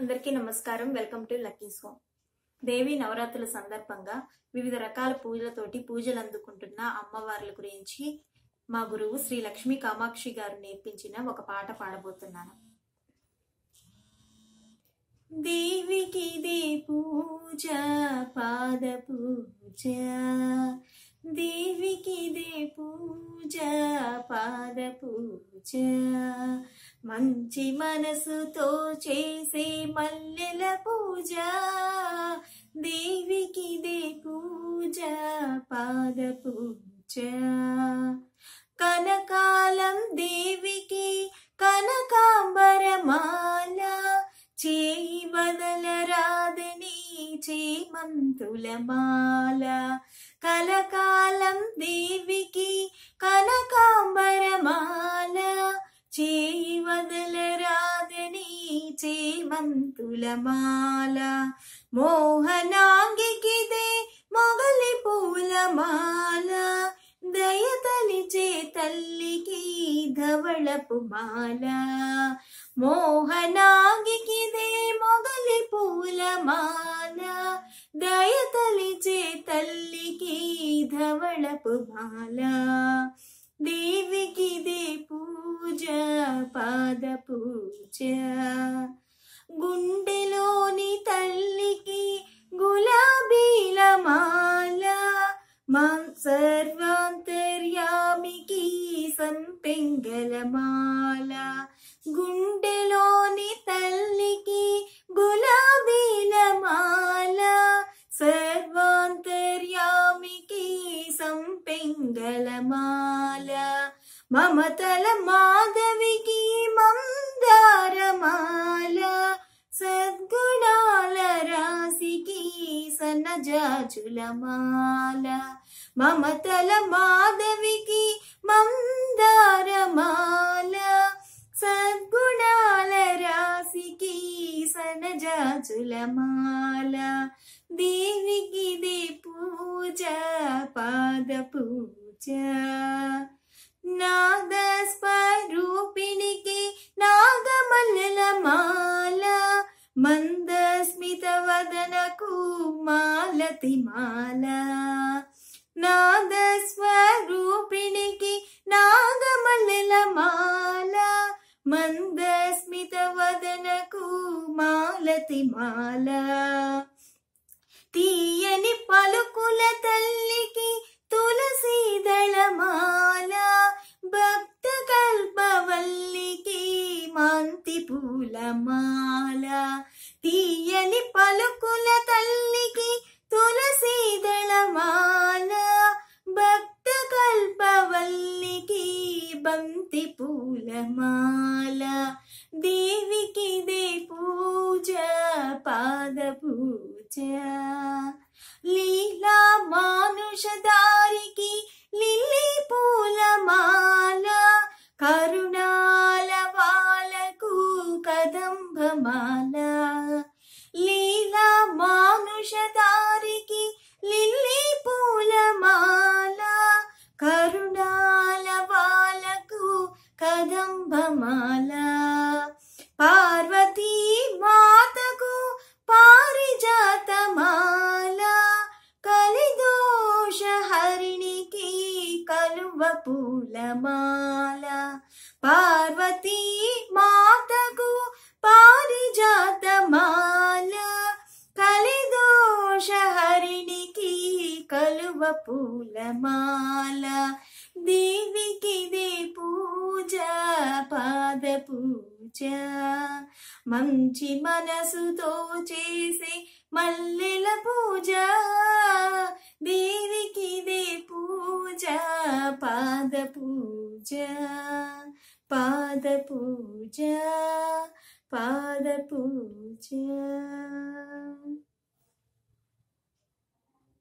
అందరికీ నమస్కారం welcome to lucky's home Devi నవరాత్రుల సందర్భంగా వివిధ రకాల పూజలతోటి పూజలు అందుకుంటున్న అమ్మవార్ల గురించి మా గురువు శ్రీ లక్ష్మీ కామాక్షి గారు నేర్పించిన ఒక పాట పాడబోతున్నాను దేవికి దే పూజ పాద పూజ దేవికి దే పూజ పాద పూజ మంచి మనసుతో చేసే మల్లెల పూజ దేవికి దేవికిదే పూజ పాద పూజ కనకాలం దేవికి కనకాంబరమాల చేయి వదలరాదని చేమంతుల మాల కలకాలం దేవి చేమంతులమాల మోహనాంగికిదే మొగలి పూలమాల దయతలిచే తల్లికి ధవళపు మాల మోహనాంగికిదే మొగలి పూలమాల దయతలిచే తల్లికి ధవళపు మాల దేవికి పాద పూజ గుండెలోని తల్లికి గులాబీల మాల మా సర్వాంతర్యామికి సంపెంగల మాల గుండెలోని తల్లికి గులాబీల మాల సర్వాంతర్యామికి సంపెంగల మాల మమతల మాధవికి మందారమాల సద్గుణాల రాశికి సన్నజాజులమాల మమతల మాధవికి మందారమాల సద్గుణాల రాశికి సనజాజులమాల దేవికి దే పూజ పాద పూజ నాదస్వరూపిణికి నాగమల్ల మాల మందస్మిత వదనకు మాలతి మాల నాదస్వరూపిణికి నాగమల్ల మాల మందస్మిత వదనకు మాలతి మాల తీయని పలుకుల తల్లికి बंति पूल माला देवी की दे पूजा पाद पूजा लीला मानुषदा పూలమాల పార్వతీ మాతకు పారిజాతమాల కలిదోషహరిణికి హరిణికి కలువ పూలమాల దేవికి దే పూజ పాద పూజ మంచి మనసుతో చేసే మల్ల 的不讲，怕的不讲。